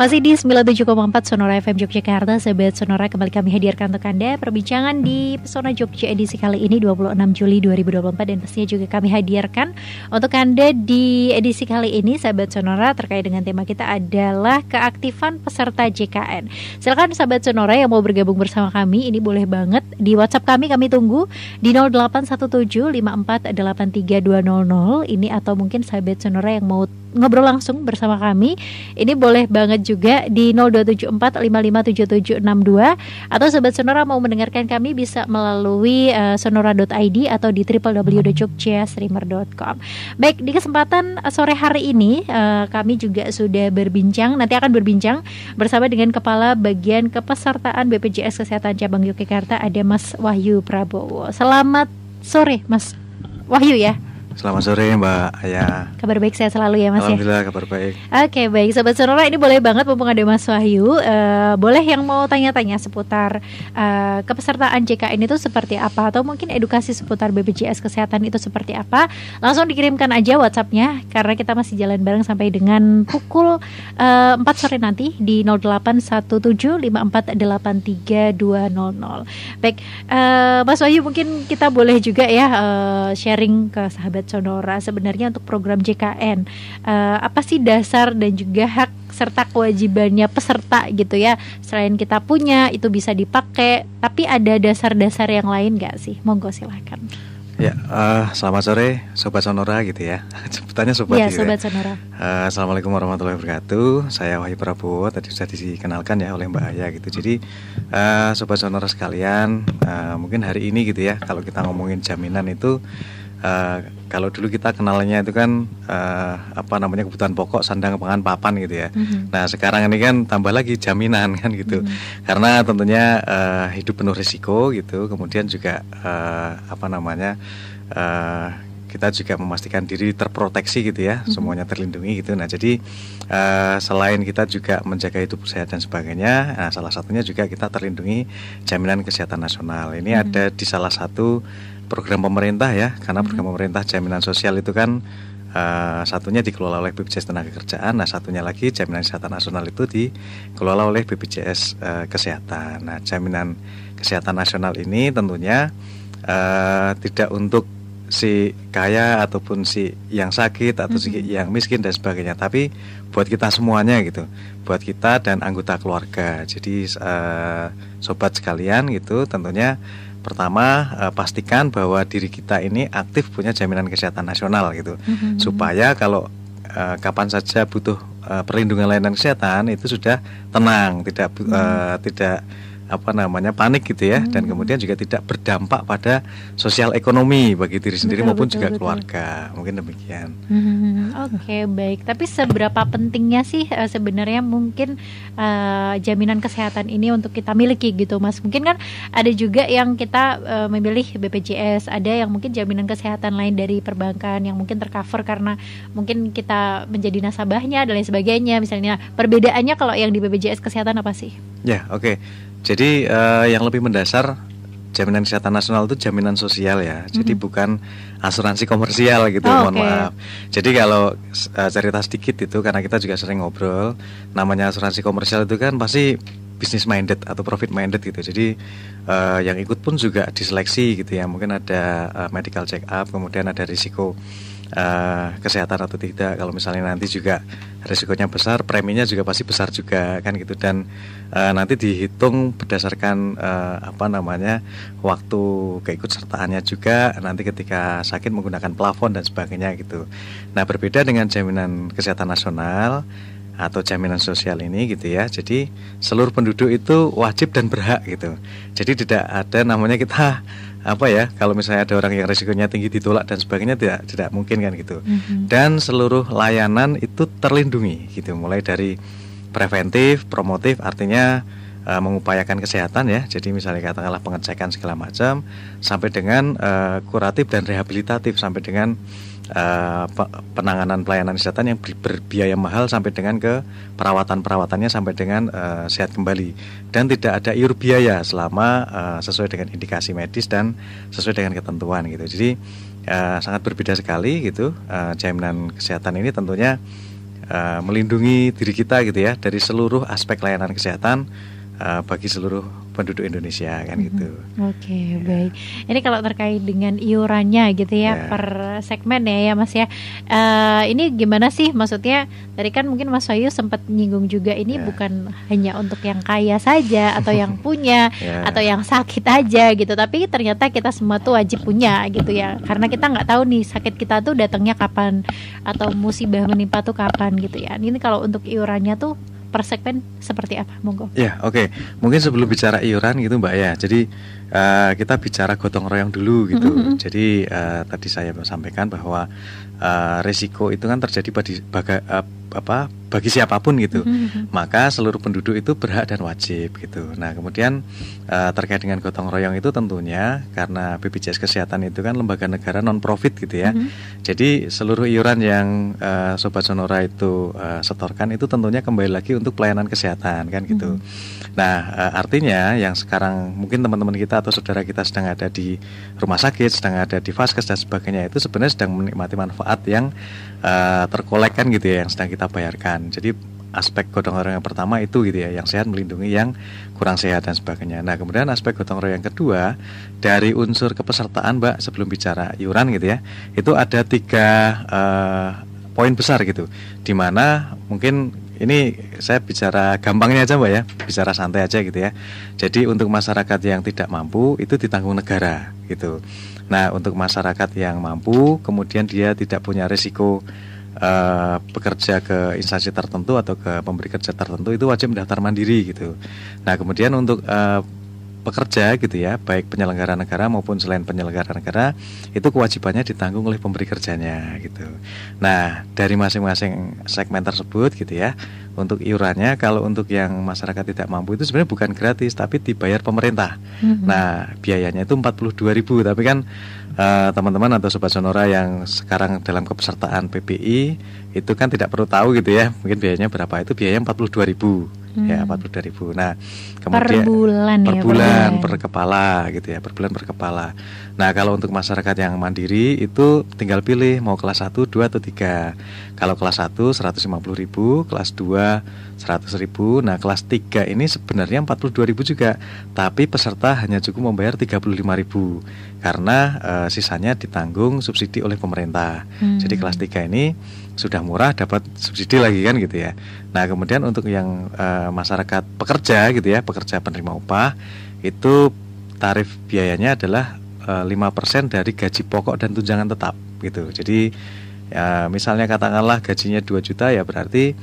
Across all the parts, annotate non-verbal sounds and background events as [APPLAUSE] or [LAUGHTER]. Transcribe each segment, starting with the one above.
Masih di 97,4 Sonora FM Yogyakarta, sahabat Sonora kembali kami hadirkan untuk Anda perbincangan di Pesona Jogja edisi kali ini 26 Juli 2024 dan pastinya juga kami hadirkan untuk Anda di edisi kali ini sahabat Sonora terkait dengan tema kita adalah keaktifan peserta JKN. Silakan sahabat Sonora yang mau bergabung bersama kami ini boleh banget di WhatsApp kami kami tunggu di 0817 5483200 ini atau mungkin sahabat Sonora yang mau ngobrol langsung bersama kami ini boleh banget juga di 0274557762 atau sobat Sonora mau mendengarkan kami bisa melalui uh, eh, sonora.id atau di www.jogja.streamer.com baik di kesempatan eh, sore hari ini uh, kami juga sudah berbincang nanti akan berbincang bersama dengan kepala bagian kepesertaan BPJS Kesehatan cabang Yogyakarta ada Mas Wahyu Prabowo selamat sore Mas Wahyu ya Selamat sore Mbak Ayah. Kabar baik saya selalu ya Mas ya? Alhamdulillah, ya. kabar baik. Oke baik sobat Sonora ini boleh banget mumpung ada Mas Wahyu, uh, boleh yang mau tanya-tanya seputar uh, kepesertaan JKN itu seperti apa atau mungkin edukasi seputar BPJS kesehatan itu seperti apa, langsung dikirimkan aja WhatsAppnya karena kita masih jalan bareng sampai dengan pukul uh, eh, 4 sore nanti di 0817548320. Baik, uh, Mas Wahyu mungkin kita boleh juga ya uh, sharing ke sahabat Sonora sebenarnya untuk program JKN uh, eh, apa sih dasar dan juga hak serta kewajibannya peserta gitu ya selain kita punya itu bisa dipakai tapi ada dasar-dasar yang lain gak sih monggo silahkan ya uh, selamat sore sobat sonora gitu ya [LAUGHS] Sebutannya sobat iya, gitu ya, gitu sobat ya. sonora uh, assalamualaikum warahmatullahi wabarakatuh saya Wahyu Prabowo tadi sudah dikenalkan ya oleh Mbak Aya gitu jadi uh, sobat sonora sekalian uh, mungkin hari ini gitu ya kalau kita ngomongin jaminan itu uh, kalau dulu kita kenalnya itu kan uh, apa namanya kebutuhan pokok sandang pangan papan gitu ya. Mm-hmm. Nah sekarang ini kan tambah lagi jaminan kan gitu, mm-hmm. karena tentunya uh, hidup penuh risiko gitu. Kemudian juga uh, apa namanya uh, kita juga memastikan diri terproteksi gitu ya, mm-hmm. semuanya terlindungi gitu. Nah jadi uh, selain kita juga menjaga hidup sehat dan sebagainya, nah, salah satunya juga kita terlindungi jaminan kesehatan nasional. Ini mm-hmm. ada di salah satu program pemerintah ya karena mm-hmm. program pemerintah jaminan sosial itu kan uh, satunya dikelola oleh BPJS Tenaga Kerjaan, nah satunya lagi jaminan kesehatan nasional itu dikelola oleh BPJS uh, Kesehatan. Nah jaminan kesehatan nasional ini tentunya uh, tidak untuk si kaya ataupun si yang sakit atau si mm-hmm. yang miskin dan sebagainya, tapi buat kita semuanya gitu, buat kita dan anggota keluarga. Jadi uh, sobat sekalian gitu, tentunya Pertama, uh, pastikan bahwa diri kita ini aktif punya jaminan kesehatan nasional gitu. Mm-hmm. Supaya kalau uh, kapan saja butuh uh, perlindungan layanan kesehatan itu sudah tenang, tidak uh, tidak apa namanya panik gitu ya hmm. dan kemudian juga tidak berdampak pada sosial ekonomi bagi diri sendiri betul, maupun betul, juga betul. keluarga mungkin demikian. Hmm, Oke okay, hmm. baik tapi seberapa pentingnya sih uh, sebenarnya mungkin uh, jaminan kesehatan ini untuk kita miliki gitu mas mungkin kan ada juga yang kita uh, memilih BPJS ada yang mungkin jaminan kesehatan lain dari perbankan yang mungkin tercover karena mungkin kita menjadi nasabahnya dan lain sebagainya misalnya perbedaannya kalau yang di BPJS kesehatan apa sih? Ya oke. Okay jadi uh, yang lebih mendasar jaminan kesehatan nasional itu jaminan sosial ya. Mm-hmm. Jadi bukan asuransi komersial gitu, oh, mohon okay. maaf. Jadi kalau uh, cerita sedikit itu karena kita juga sering ngobrol, namanya asuransi komersial itu kan pasti business minded atau profit minded gitu. Jadi uh, yang ikut pun juga diseleksi gitu ya. Mungkin ada uh, medical check up, kemudian ada risiko uh, kesehatan atau tidak. Kalau misalnya nanti juga risikonya besar, preminya juga pasti besar juga kan gitu dan Eh, nanti dihitung berdasarkan uh, apa namanya waktu keikutsertaannya juga nanti ketika sakit menggunakan plafon dan sebagainya gitu. Nah berbeda dengan jaminan kesehatan nasional atau jaminan sosial ini gitu ya. Jadi seluruh penduduk itu wajib dan berhak gitu. Jadi tidak ada namanya kita apa ya kalau misalnya ada orang yang resikonya tinggi ditolak dan sebagainya tidak tidak mungkin kan gitu. Mm -hmm. Dan seluruh layanan itu terlindungi gitu mulai dari preventif, promotif artinya e, mengupayakan kesehatan ya. Jadi misalnya katakanlah pengecekan segala macam sampai dengan e, kuratif dan rehabilitatif sampai dengan e, penanganan pelayanan kesehatan yang berbiaya mahal sampai dengan ke perawatan-perawatannya sampai dengan e, sehat kembali dan tidak ada iur biaya selama e, sesuai dengan indikasi medis dan sesuai dengan ketentuan gitu. Jadi uh, sangat berbeda sekali gitu uh, jaminan kesehatan ini tentunya Eh, melindungi diri kita gitu ya dari seluruh aspek layanan kesehatan uh, bagi seluruh penduduk Indonesia kan gitu. Oke okay, ya. baik. Ini kalau terkait dengan iurannya gitu ya, ya. per segmen ya ya Mas ya. Uh, ini gimana sih maksudnya? Tadi kan mungkin Mas Wahyu sempat nyinggung juga ini ya. bukan hanya untuk yang kaya saja atau yang [LAUGHS] punya ya. atau yang sakit aja gitu. Tapi ternyata kita semua tuh wajib punya gitu ya. Karena kita nggak tahu nih sakit kita tuh datangnya kapan atau musibah menimpa tuh kapan gitu ya. Ini kalau untuk iurannya tuh per segmen seperti apa monggo ya oke okay. mungkin sebelum bicara iuran gitu mbak ya jadi uh, kita bicara gotong royong dulu gitu mm -hmm. jadi uh, tadi saya sampaikan bahwa uh, resiko itu kan terjadi bagi baga, uh, apa bagi siapapun gitu mm-hmm, mm-hmm. maka seluruh penduduk itu berhak dan wajib gitu nah kemudian uh, terkait dengan gotong royong itu tentunya karena BPJS kesehatan itu kan lembaga negara non profit gitu ya mm-hmm. jadi seluruh iuran yang uh, sobat sonora itu uh, setorkan itu tentunya kembali lagi untuk pelayanan kesehatan kan gitu nah uh, artinya yang sekarang mungkin teman-teman kita atau saudara kita sedang ada di rumah sakit sedang ada di vaskes dan sebagainya itu sebenarnya sedang menikmati manfaat manfaat yang uh, terkolekkan gitu ya yang sedang kita bayarkan. Jadi aspek gotong royong yang pertama itu gitu ya yang sehat melindungi yang kurang sehat dan sebagainya. Nah kemudian aspek gotong royong yang kedua dari unsur kepesertaan Mbak sebelum bicara iuran gitu ya itu ada tiga uh, poin besar gitu dimana mungkin ini saya bicara gampangnya aja mbak ya bicara santai aja gitu ya jadi untuk masyarakat yang tidak mampu itu ditanggung negara gitu Nah, untuk masyarakat yang mampu, kemudian dia tidak punya risiko uh, bekerja ke instansi tertentu atau ke pemberi kerja tertentu itu wajib mendaftar mandiri gitu. Nah, kemudian untuk uh, pekerja gitu ya, baik penyelenggara negara maupun selain penyelenggara negara, itu kewajibannya ditanggung oleh pemberi kerjanya gitu. Nah, dari masing-masing segmen tersebut gitu ya, untuk iurannya kalau untuk yang masyarakat tidak mampu itu sebenarnya bukan gratis tapi dibayar pemerintah. Mm-hmm. Nah, biayanya itu ribu, tapi kan uh, teman-teman atau sobat sonora yang sekarang dalam kepesertaan PPI itu kan tidak perlu tahu gitu ya. Mungkin biayanya berapa itu biayanya 42.000. Ya, hmm. Ya, ribu. Nah, kemudian ya, per bulan per ya, bulan per kepala gitu ya, per bulan per kepala. Nah, kalau untuk masyarakat yang mandiri itu tinggal pilih mau kelas 1, 2 atau 3. Kalau kelas 1 ribu, kelas 2 ribu. Nah, kelas 3 ini sebenarnya ribu juga, tapi peserta hanya cukup membayar ribu karena e, sisanya ditanggung subsidi oleh pemerintah. Hmm. Jadi kelas 3 ini sudah murah dapat subsidi lagi kan gitu ya. Nah, kemudian untuk yang e, masyarakat pekerja gitu ya, pekerja penerima upah itu tarif biayanya adalah eh, lima persen dari gaji pokok dan tunjangan tetap gitu. Jadi ya misalnya katakanlah gajinya 2 juta ya berarti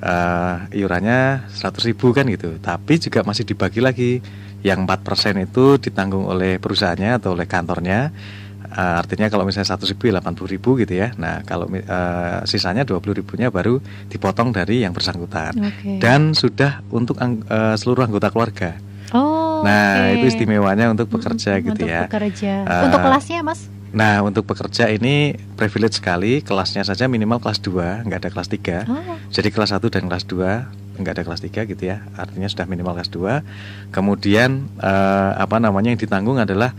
uh, iurannya 100 ribu kan gitu tapi juga masih dibagi lagi yang 4% itu ditanggung oleh perusahaannya atau oleh kantornya uh, artinya kalau misalnya 100 ribu 80 ya ribu gitu ya nah kalau uh, sisanya 20 ribunya baru dipotong dari yang bersangkutan okay. dan sudah untuk ang uh, seluruh anggota keluarga oh, nah okay. itu istimewanya untuk pekerja hmm, gitu untuk ya pekerja. Uh, untuk kelasnya mas Nah, untuk pekerja ini privilege sekali, kelasnya saja minimal kelas 2, nggak ada kelas 3. Oh. Jadi kelas 1 dan kelas 2 nggak ada kelas 3 gitu ya. Artinya sudah minimal kelas 2. Kemudian eh, apa namanya yang ditanggung adalah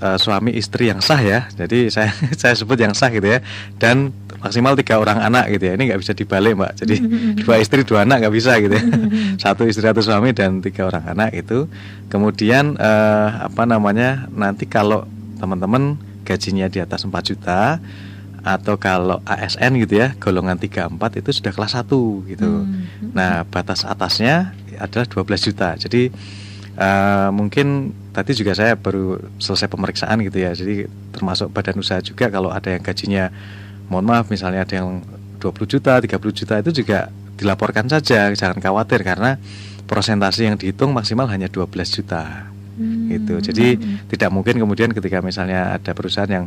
eh, suami istri yang sah ya. Jadi [LAUGHS] saya saya sebut yang sah gitu ya. Dan maksimal tiga orang anak gitu ya. Ini nggak bisa dibalik, Mbak. Jadi [LAUGHS] dua istri, dua anak nggak bisa gitu ya. [LAUGHS] Satu istri atau suami dan tiga orang anak itu. Kemudian eh, apa namanya? Nanti kalau teman-teman gajinya di atas 4 juta atau kalau ASN gitu ya golongan 34 itu sudah kelas 1 gitu. Hmm, hmm. Nah, batas atasnya adalah 12 juta. Jadi uh, mungkin tadi juga saya baru selesai pemeriksaan gitu ya. Jadi termasuk badan usaha juga kalau ada yang gajinya mohon maaf misalnya ada yang 20 juta, 30 juta itu juga dilaporkan saja, jangan khawatir karena persentase yang dihitung maksimal hanya 12 juta hmm. gitu jadi hmm. tidak mungkin kemudian ketika misalnya ada perusahaan yang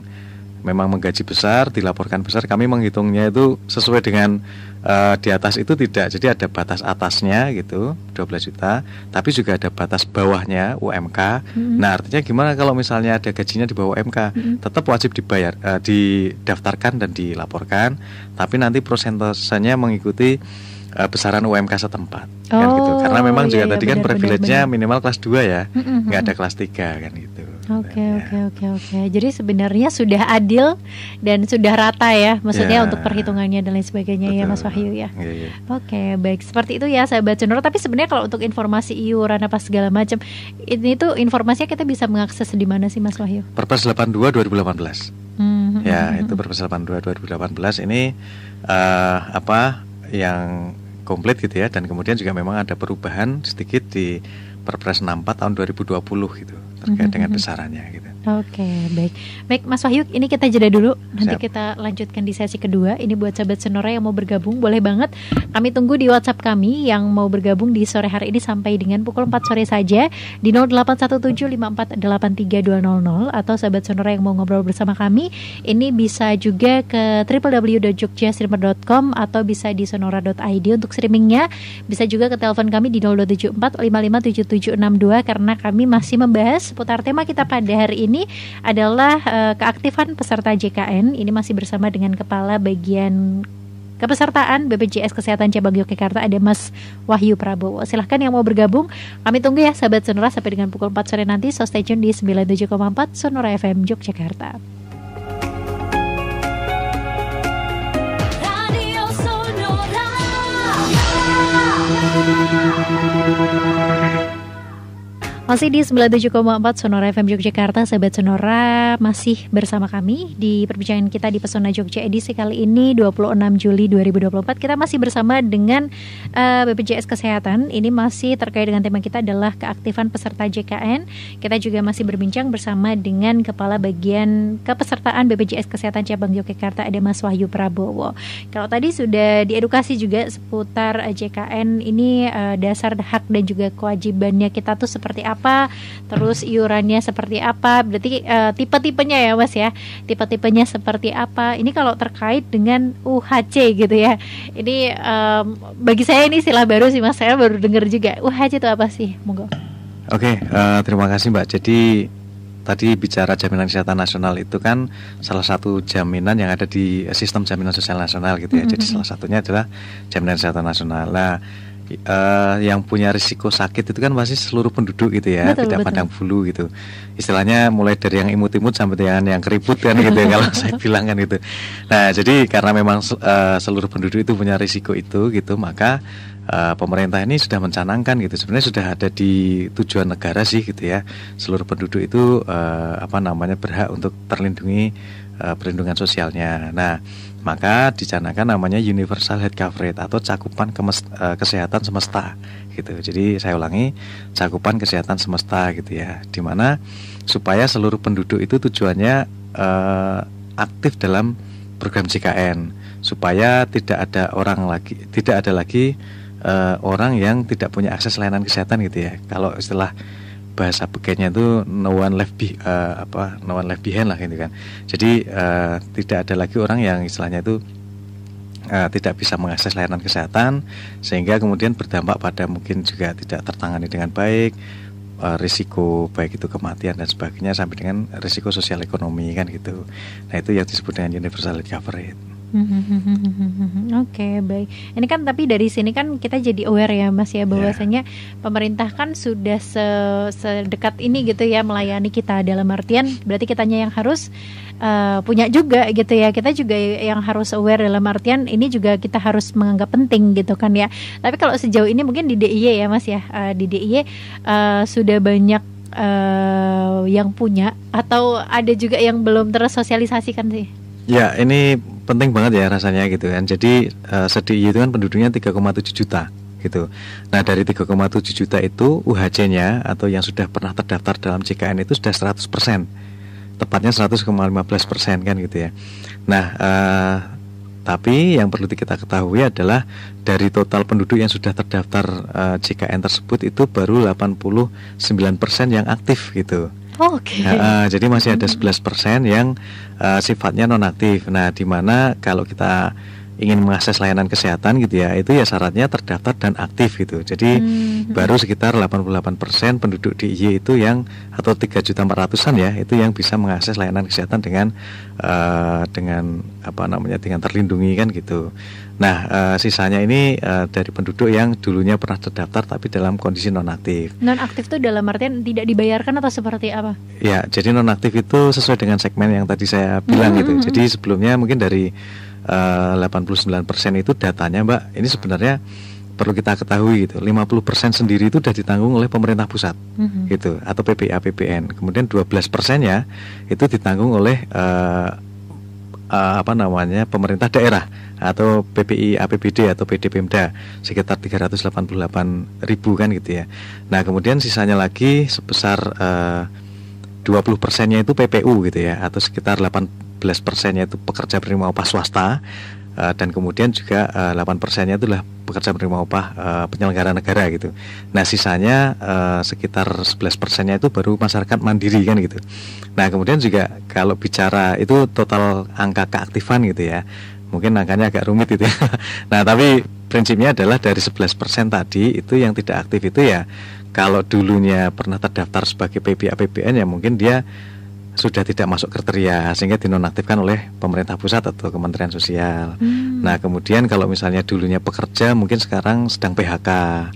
memang menggaji besar dilaporkan besar kami menghitungnya itu sesuai dengan uh, di atas itu tidak jadi ada batas atasnya gitu 12 juta tapi juga ada batas bawahnya UMK hmm. nah artinya gimana kalau misalnya ada gajinya di bawah UMK hmm. tetap wajib dibayar uh, didaftarkan dan dilaporkan tapi nanti prosentasenya mengikuti uh, besaran UMK setempat oh, kan gitu. Oh, Karena memang iya, juga iya, tadi iya, kan privilege-nya minimal kelas 2 ya, mm, mm, mm nggak ada mm. kelas 3 kan gitu. Oke oke oke oke. Jadi sebenarnya sudah adil dan sudah rata ya, maksudnya yeah. untuk perhitungannya dan lain sebagainya Betul. ya Mas Wahyu ya. Yeah, yeah. Oke okay, baik seperti itu ya saya sahabat nur Tapi sebenarnya kalau untuk informasi iuran apa segala macam ini tuh informasinya kita bisa mengakses di mana sih Mas Wahyu? Perpres 82 2018. Mm -hmm. Ya hmm, hmm, itu hmm. Perpres 82 2018 ini uh, apa yang komplit gitu ya dan kemudian juga memang ada perubahan sedikit di Perpres 64 tahun 2020 gitu terkait dengan mm-hmm. besarannya gitu. Oke, okay, baik. Baik Mas Wahyu, ini kita jeda dulu. Nanti Siap. kita lanjutkan di sesi kedua. Ini buat sahabat Senora yang mau bergabung boleh banget. Kami tunggu di WhatsApp kami yang mau bergabung di sore hari ini sampai dengan pukul 4 sore saja di 081754832000 atau sahabat Senora yang mau ngobrol bersama kami ini bisa juga ke www.jogjastreamer.com atau bisa di sonora.id untuk streamingnya. Bisa juga ke telepon kami di 0274557762 karena kami masih membahas seputar tema kita pada hari ini adalah uh, keaktifan peserta JKN. Ini masih bersama dengan Kepala Bagian Kepesertaan BPJS Kesehatan Cabang Yogyakarta ada Mas Wahyu Prabowo. Silahkan yang mau bergabung, kami tunggu ya sahabat Sonora sampai dengan pukul 4 sore nanti. So stay tune di 97,4 Sonora FM Yogyakarta. Radio Sonora. Masih di 97,4 Sonora FM Yogyakarta, sahabat Sonora masih bersama kami di perbincangan kita di Pesona Jogja edisi kali ini 26 Juli 2024. Kita masih bersama dengan uh, eh, BPJS Kesehatan. Ini masih terkait dengan tema kita adalah keaktifan peserta JKN. Kita juga masih berbincang bersama dengan Kepala Bagian Kepesertaan BPJS Kesehatan Cabang Yogyakarta ada Mas Wahyu Prabowo. Kalau tadi sudah diedukasi juga seputar eh, JKN ini uh, dasar hak dan juga kewajibannya kita tuh seperti apa apa, terus iurannya seperti apa. Berarti uh, tipe-tipenya ya, Mas ya. Tipe-tipenya seperti apa. Ini kalau terkait dengan UHC gitu ya. Ini um, bagi saya ini istilah baru sih Mas. Saya baru dengar juga. UHC itu apa sih? Monggo. Oke, okay, uh, eh, terima kasih Mbak. Jadi tadi bicara jaminan kesehatan nasional itu kan salah satu jaminan yang ada di sistem jaminan sosial nasional gitu ya. Mm -hmm. Jadi salah satunya adalah jaminan kesehatan nasional. Nah, uh, yang punya risiko sakit itu kan pasti seluruh penduduk gitu ya, betul, tidak betul. pandang bulu gitu. Istilahnya mulai dari yang imut-imut sampai dengan yang keriput kan gitu ya, kalau saya bilang kan gitu. Nah, jadi karena memang uh, seluruh penduduk itu punya risiko itu gitu, maka uh, pemerintah ini sudah mencanangkan gitu. Sebenarnya sudah ada di tujuan negara sih gitu ya. Seluruh penduduk itu uh, apa namanya berhak untuk terlindungi uh, perlindungan sosialnya. Nah, maka dicanakan namanya universal health coverage atau cakupan eh, kesehatan semesta gitu. Jadi saya ulangi cakupan kesehatan semesta gitu ya. Dimana supaya seluruh penduduk itu tujuannya uh, aktif dalam program JKN supaya tidak ada orang lagi tidak ada lagi uh, orang yang tidak punya akses layanan kesehatan gitu ya. Kalau istilah bahasa beketnya itu no one left be, uh, apa no one left behind lah gitu kan jadi uh, tidak ada lagi orang yang istilahnya itu uh, tidak bisa mengakses layanan kesehatan sehingga kemudian berdampak pada mungkin juga tidak tertangani dengan baik uh, risiko baik itu kematian dan sebagainya sampai dengan risiko sosial ekonomi kan gitu nah itu yang disebut dengan universal coverage [LAUGHS] Oke, okay, baik. Ini kan tapi dari sini kan kita jadi aware ya Mas ya iya. bahwasanya yeah. pemerintah kan sudah se sedekat ini gitu ya melayani kita dalam artian berarti kitanya yang harus uh, punya juga gitu ya. Kita juga yang harus aware dalam artian ini juga kita harus menganggap penting gitu kan ya. Tapi kalau sejauh ini mungkin di DIY ya Mas ya. Uh, di DIY uh, eh, sudah banyak Uh, yang punya atau ada juga yang belum tersosialisasikan sih? Ya, ini penting banget ya rasanya gitu kan. Jadi uh, sedih itu kan penduduknya 3,7 juta gitu. Nah, dari 3,7 juta itu UHC-nya atau yang sudah pernah terdaftar dalam JKN itu sudah 100%. Tepatnya 100,15% kan gitu ya. Nah, uh, tapi yang perlu kita ketahui adalah dari total penduduk yang sudah terdaftar uh, eh, JKN tersebut itu baru 89% yang aktif gitu. Oke. Okay. Nah, uh, jadi masih ada 11% yang uh, sifatnya nonaktif. Nah, di mana kalau kita ingin mengakses layanan kesehatan gitu ya itu ya syaratnya terdaftar dan aktif gitu jadi hmm. baru sekitar 88% penduduk di Ie itu yang atau 3 juta 400-an ya itu yang bisa mengakses layanan kesehatan dengan uh, dengan apa namanya dengan terlindungi kan gitu nah uh, sisanya ini uh, dari penduduk yang dulunya pernah terdaftar tapi dalam kondisi nonaktif nonaktif itu dalam artian tidak dibayarkan atau seperti apa ya jadi nonaktif itu sesuai dengan segmen yang tadi saya bilang hmm. gitu jadi sebelumnya mungkin dari Eh, uh, 89% itu datanya Mbak ini sebenarnya perlu kita ketahui gitu 50% sendiri itu sudah ditanggung oleh pemerintah pusat mm-hmm. gitu atau PPA PPN kemudian 12 ya itu ditanggung oleh uh, uh, apa namanya pemerintah daerah atau PPI APBD atau Pemda sekitar 388 ribu kan gitu ya nah kemudian sisanya lagi sebesar uh, 20 persennya itu PPU gitu ya atau sekitar 18 persennya itu pekerja penerima upah swasta uh, dan kemudian juga uh, eh, 8 persennya itulah pekerja penerima upah uh, penyelenggara negara gitu. Nah sisanya uh, sekitar 11 persennya itu baru masyarakat mandiri kan gitu. Nah kemudian juga kalau bicara itu total angka keaktifan gitu ya mungkin angkanya agak rumit itu ya. [LAUGHS] Nah tapi prinsipnya adalah dari 11% tadi itu yang tidak aktif itu ya kalau dulunya pernah terdaftar sebagai PBA-PBN ya mungkin dia sudah tidak masuk kriteria sehingga dinonaktifkan oleh pemerintah pusat atau Kementerian Sosial. Hmm. Nah, kemudian kalau misalnya dulunya pekerja mungkin sekarang sedang PHK.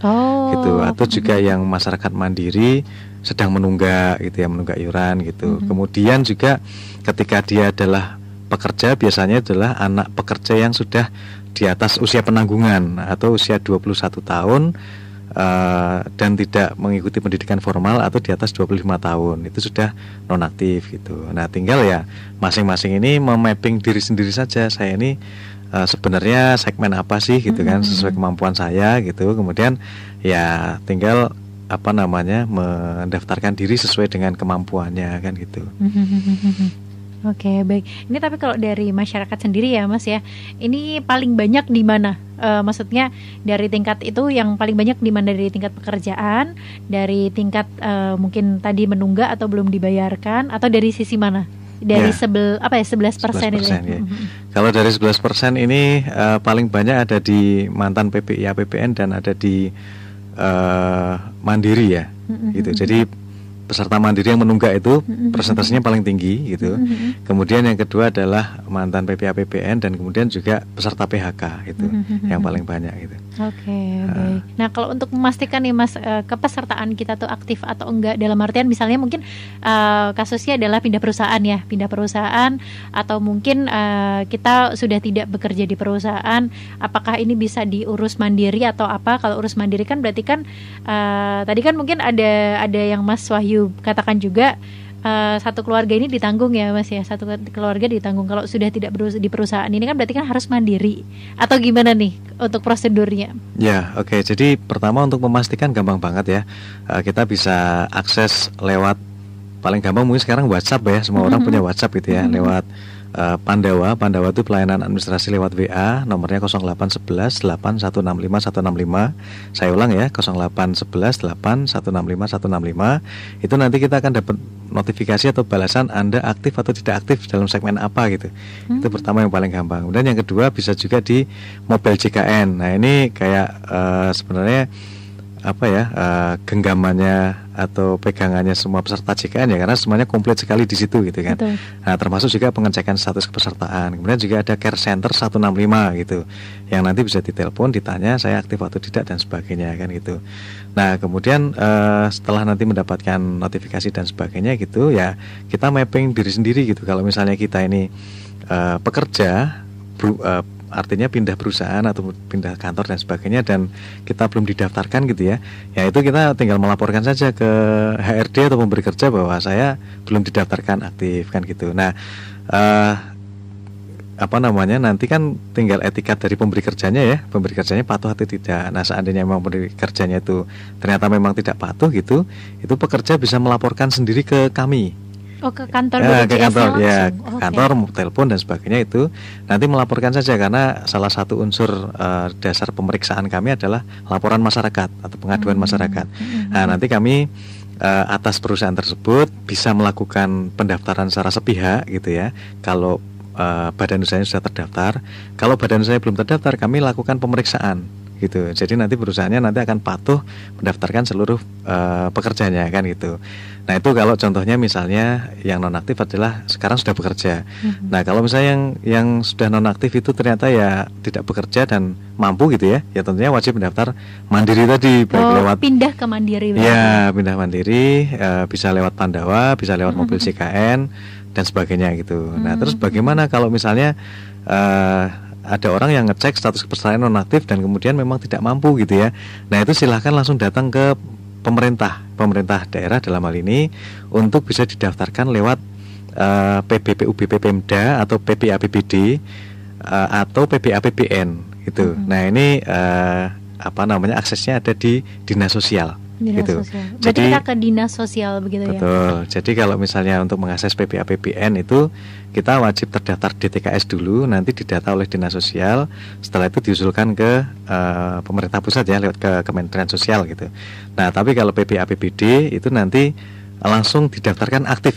Oh. gitu atau juga hmm. yang masyarakat mandiri sedang menunggak gitu ya, menunggak iuran gitu. Hmm. Kemudian juga ketika dia adalah pekerja biasanya adalah anak pekerja yang sudah di atas usia penanggungan atau usia 21 tahun uh, dan tidak mengikuti pendidikan formal atau di atas 25 tahun itu sudah nonaktif gitu. Nah, tinggal ya masing-masing ini memapping diri sendiri saja. Saya ini uh, sebenarnya segmen apa sih gitu kan mm-hmm. sesuai kemampuan saya gitu. Kemudian ya tinggal apa namanya mendaftarkan diri sesuai dengan kemampuannya kan gitu. Mm-hmm. Oke, okay, baik. Ini tapi kalau dari masyarakat sendiri ya, Mas ya. Ini paling banyak di mana? E, maksudnya dari tingkat itu yang paling banyak di mana dari tingkat pekerjaan, dari tingkat e, mungkin tadi menunggak atau belum dibayarkan atau dari sisi mana? Dari ya. sebel apa ya sebelas persen ini? Ya. ya. Mm-hmm. Kalau dari sebelas persen ini e, paling banyak ada di mantan PPI APBN dan ada di e, mandiri ya, mm -hmm. gitu. Jadi mm-hmm peserta mandiri yang menunggak itu mm-hmm. presentasinya paling tinggi gitu. Mm-hmm. Kemudian yang kedua adalah mantan PPA PPN dan kemudian juga peserta PHK itu mm-hmm. yang paling banyak gitu. Oke, okay, uh, Nah, kalau untuk memastikan nih Mas uh, kepesertaan kita tuh aktif atau enggak dalam artian misalnya mungkin uh, kasusnya adalah pindah perusahaan ya, pindah perusahaan atau mungkin uh, kita sudah tidak bekerja di perusahaan, apakah ini bisa diurus mandiri atau apa? Kalau urus mandiri kan berarti kan uh, tadi kan mungkin ada ada yang Mas Wahyu katakan juga Uh, satu keluarga ini ditanggung ya mas ya satu keluarga ditanggung kalau sudah tidak di perusahaan ini kan berarti kan harus mandiri atau gimana nih untuk prosedurnya ya oke okay. jadi pertama untuk memastikan gampang banget ya uh, kita bisa akses lewat paling gampang mungkin sekarang WhatsApp ya semua mm -hmm. orang mm-hmm. punya WhatsApp gitu ya mm -hmm. lewat Eh, Pandawa. Pandawa itu pelayanan administrasi lewat WA nomornya 08118165165. Saya ulang ya 08118165165. Itu nanti kita akan dapat notifikasi atau balasan Anda aktif atau tidak aktif dalam segmen apa gitu. Hmm. Itu pertama yang paling gampang. Kemudian yang kedua bisa juga di mobile JKN. Nah, ini kayak uh, sebenarnya apa ya uh, genggamannya atau pegangannya semua peserta CKN ya karena semuanya komplit sekali di situ gitu kan. Nah, termasuk juga pengecekan status kepesertaan. Kemudian juga ada care center 165 gitu yang nanti bisa ditelepon ditanya saya aktif atau tidak dan sebagainya kan gitu. Nah, kemudian uh, setelah nanti mendapatkan notifikasi dan sebagainya gitu ya kita mapping diri sendiri gitu kalau misalnya kita ini uh, pekerja artinya pindah perusahaan atau pindah kantor dan sebagainya dan kita belum didaftarkan gitu ya ya itu kita tinggal melaporkan saja ke HRD atau pemberi kerja bahwa saya belum didaftarkan aktif kan gitu nah uh, apa namanya nanti kan tinggal etika dari pemberi kerjanya ya pemberi kerjanya patuh atau tidak nah seandainya memang pemberi kerjanya itu ternyata memang tidak patuh gitu itu pekerja bisa melaporkan sendiri ke kami Oh ke kantor ya, ke kantor ya, langsung. ya okay. Oh, kantor telepon dan sebagainya itu nanti melaporkan saja karena salah satu unsur uh, dasar pemeriksaan kami adalah laporan masyarakat atau pengaduan hmm. masyarakat. Hmm. Nah hmm. nanti kami uh, atas perusahaan tersebut bisa melakukan pendaftaran secara sepihak gitu ya kalau uh, badan usahanya sudah terdaftar. Kalau badan usahanya belum terdaftar kami lakukan pemeriksaan gitu. Jadi nanti perusahaannya nanti akan patuh mendaftarkan seluruh uh, pekerjanya kan gitu. Nah itu kalau contohnya misalnya yang nonaktif adalah sekarang sudah bekerja. Mm-hmm. Nah kalau misalnya yang yang sudah nonaktif itu ternyata ya tidak bekerja dan mampu gitu ya, ya tentunya wajib mendaftar mandiri tadi oh, lewat pindah ke mandiri. Iya pindah mandiri uh, bisa lewat Pandawa, bisa lewat mm-hmm. mobil CKN dan sebagainya gitu. Nah, mm-hmm. Nah terus bagaimana kalau misalnya uh, ada orang yang ngecek status kepesertaan nonaktif dan kemudian memang tidak mampu gitu ya. Nah itu silahkan langsung datang ke pemerintah, pemerintah daerah dalam hal ini untuk bisa didaftarkan lewat uh, eh, PBPUBP Pemda atau PBAPBD uh, eh, atau PBAPBN gitu. Hmm. Nah ini uh, apa namanya aksesnya ada di dinas sosial. gitu. sosial. Jadi kita ke dinas sosial begitu betul. ya. Betul. Jadi kalau misalnya untuk mengakses ppapbn itu kita wajib terdaftar di TKS dulu, nanti didata oleh Dinas Sosial. Setelah itu diusulkan ke uh, pemerintah pusat ya lewat ke Kementerian Sosial gitu. Nah, tapi kalau PBAPBD itu nanti langsung didaftarkan aktif.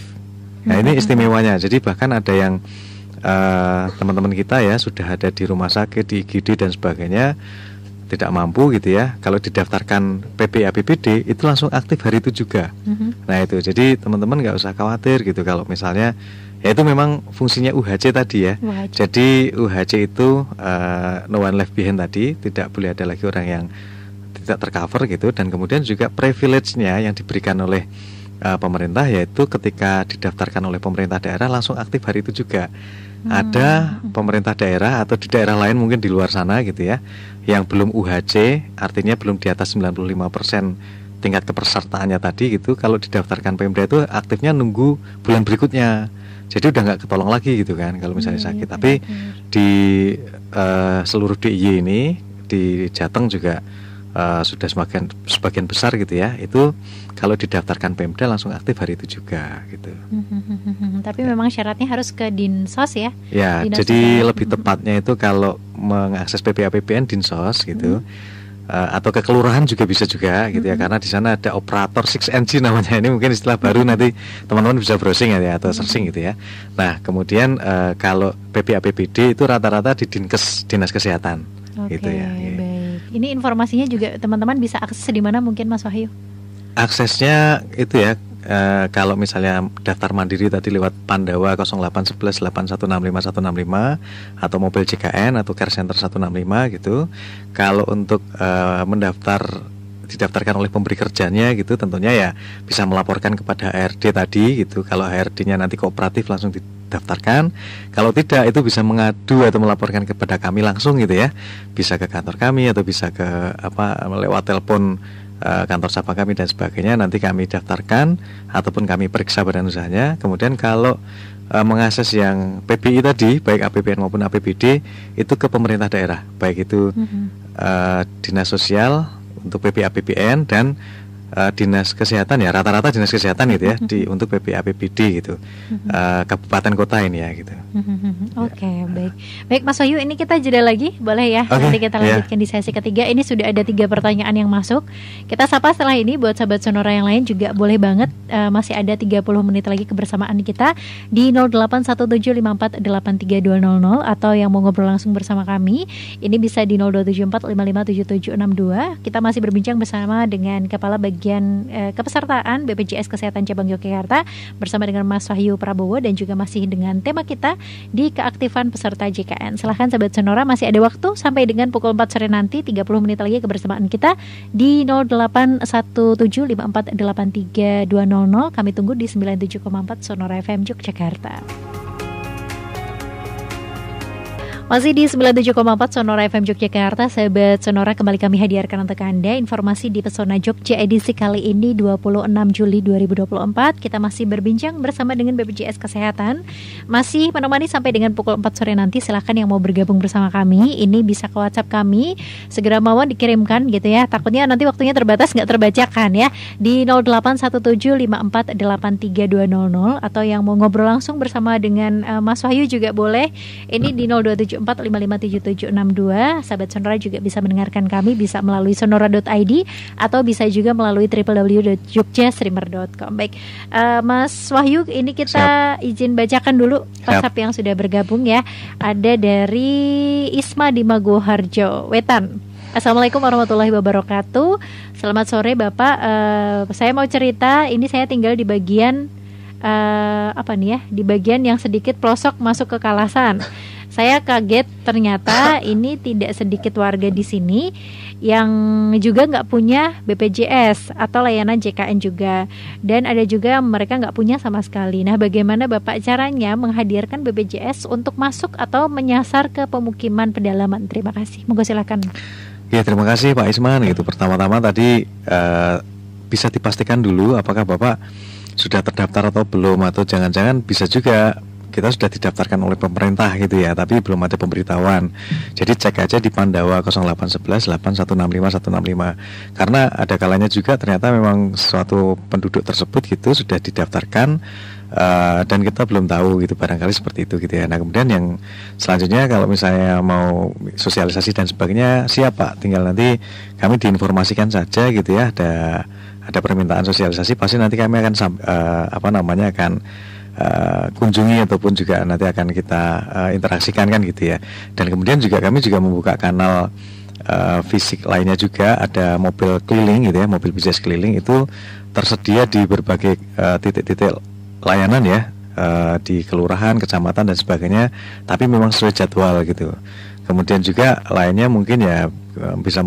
Nah, ini hmm. istimewanya. Jadi bahkan ada yang teman eh, teman-teman kita ya sudah ada di rumah sakit, di IGD dan sebagainya tidak mampu gitu ya kalau didaftarkan PPAPBD itu langsung aktif hari itu juga mm-hmm. nah itu jadi teman-teman nggak usah khawatir gitu kalau misalnya Ya itu memang fungsinya UHC tadi ya. UHC. Jadi UHC itu uh, no one left behind tadi, tidak boleh ada lagi orang yang tidak tercover gitu dan kemudian juga privilege-nya yang diberikan oleh uh, pemerintah yaitu ketika didaftarkan oleh pemerintah daerah langsung aktif hari itu juga. Hmm. Ada pemerintah daerah atau di daerah lain mungkin di luar sana gitu ya yang belum UHC artinya belum di atas 95% tingkat kepersertaannya tadi gitu kalau didaftarkan Pemda itu aktifnya nunggu bulan berikutnya jadi udah nggak ketolong lagi gitu kan kalau misalnya hmm, sakit iya, tapi ya. di uh, seluruh DIY ini di Jateng juga uh, sudah semakin sebagian besar gitu ya itu kalau didaftarkan Pemda langsung aktif hari itu juga gitu. [LAUGHS] Tapi ya. memang syaratnya harus ke dinsos ya. Ya, dinsos jadi ya. lebih tepatnya itu kalau mengakses PPAPPN dinsos gitu. hmm uh, atau ke kelurahan juga bisa juga gitu ya karena di sana ada operator 6 ng namanya ini mungkin istilah baru nanti teman-teman bisa browsing ya atau searching gitu ya. Nah, kemudian uh, kalau PPAPBD itu rata-rata di Dinkes Dinas Kesehatan okay, gitu ya. Iya. Baik. Ini informasinya juga teman-teman bisa akses di mana mungkin Mas Wahyu? Aksesnya itu ya e, kalau misalnya daftar mandiri tadi lewat Pandawa 08118165165 8165165 atau mobil JKN atau care center 165 gitu. Kalau untuk e, mendaftar didaftarkan oleh pemberi kerjanya gitu tentunya ya bisa melaporkan kepada HRD tadi gitu. Kalau HRD-nya nanti kooperatif langsung didaftarkan. Kalau tidak itu bisa mengadu atau melaporkan kepada kami langsung gitu ya. Bisa ke kantor kami atau bisa ke apa lewat telepon Eh, kantor cabang kami dan sebagainya nanti kami daftarkan ataupun kami periksa badan usahanya kemudian kalau e, mengakses yang PBI tadi baik APBN maupun APBD itu ke pemerintah daerah baik itu mm -hmm. e, dinas sosial untuk PBI APBN dan Eh, dinas kesehatan ya rata-rata dinas kesehatan gitu ya mm-hmm. di untuk PPAPBD gitu uh, kabupaten kota ini ya gitu. Mm-hmm. Ya. Oke okay, ya. baik baik Mas Wahyu ini kita jeda lagi boleh ya okay, nanti kita ya. lanjutkan yeah. di sesi ketiga ini sudah ada tiga pertanyaan yang masuk kita sapa setelah ini buat sahabat sonora yang lain juga boleh banget uh, masih ada 30 menit lagi kebersamaan kita di 081754832000 atau yang mau ngobrol langsung bersama kami ini bisa di 0274557762 kita masih berbincang bersama dengan kepala bagian bagian eh, kepesertaan BPJS Kesehatan Cabang Yogyakarta bersama dengan Mas Wahyu Prabowo dan juga masih dengan tema kita di keaktifan peserta JKN. Silahkan sahabat Sonora masih ada waktu sampai dengan pukul 4 sore nanti 30 menit lagi kebersamaan kita di 0817548320 kami tunggu di 97,4 Sonora FM Yogyakarta. Masih di 97,4 Sonora FM Yogyakarta, sahabat Sonora kembali kami hadirkan untuk Anda informasi di Pesona Jogja edisi kali ini 26 Juli 2024. Kita masih berbincang bersama dengan BPJS Kesehatan. Masih menemani sampai dengan pukul 4 sore nanti. Silahkan yang mau bergabung bersama kami, ini bisa ke WhatsApp kami. Segera mawon dikirimkan gitu ya. Takutnya nanti waktunya terbatas nggak terbacakan ya. Di 081754832200 atau yang mau ngobrol langsung bersama dengan eh, Mas Wahyu juga boleh. Ini di 027 024557762. Sahabat Sonora juga bisa mendengarkan kami bisa melalui sonora.id atau bisa juga melalui www.jogjastreamer.com. Baik, uh, Mas Wahyu, ini kita Siap. izin bacakan dulu WhatsApp yang sudah bergabung ya. Ada dari Isma di Maguharjo, Wetan. Assalamualaikum warahmatullahi wabarakatuh. Selamat sore Bapak. Uh, saya mau cerita, ini saya tinggal di bagian uh, apa nih ya? Di bagian yang sedikit pelosok masuk ke Kalasan. Saya kaget ternyata [LAUGHS] ini tidak sedikit warga di sini yang juga nggak punya BPJS atau layanan JKN juga dan ada juga mereka nggak punya sama sekali. Nah, bagaimana Bapak caranya menghadirkan BPJS untuk masuk atau menyasar ke pemukiman pedalaman? Terima kasih. Monggo silakan. Ya, terima kasih Pak Isman gitu. Pertama-tama tadi uh, bisa dipastikan dulu apakah Bapak sudah terdaftar atau belum atau jangan-jangan bisa juga kita sudah didaftarkan oleh pemerintah gitu ya, tapi belum ada pemberitahuan. Jadi cek aja di Pandawa 0811 8165 Karena ada kalanya juga ternyata memang suatu penduduk tersebut gitu sudah didaftarkan uh, dan kita belum tahu gitu barangkali seperti itu gitu ya. Nah kemudian yang selanjutnya kalau misalnya mau sosialisasi dan sebagainya siapa, tinggal nanti kami diinformasikan saja gitu ya ada ada permintaan sosialisasi pasti nanti kami akan uh, apa namanya akan uh, kunjungi ataupun juga nanti akan kita uh, interaksikan kan gitu ya. Dan kemudian juga kami juga membuka kanal uh, fisik lainnya juga ada mobil keliling gitu ya, mobil bisnis keliling itu tersedia di berbagai titik-titik uh, layanan ya uh, di kelurahan, kecamatan dan sebagainya. Tapi memang sesuai jadwal gitu. Kemudian juga lainnya mungkin ya bisa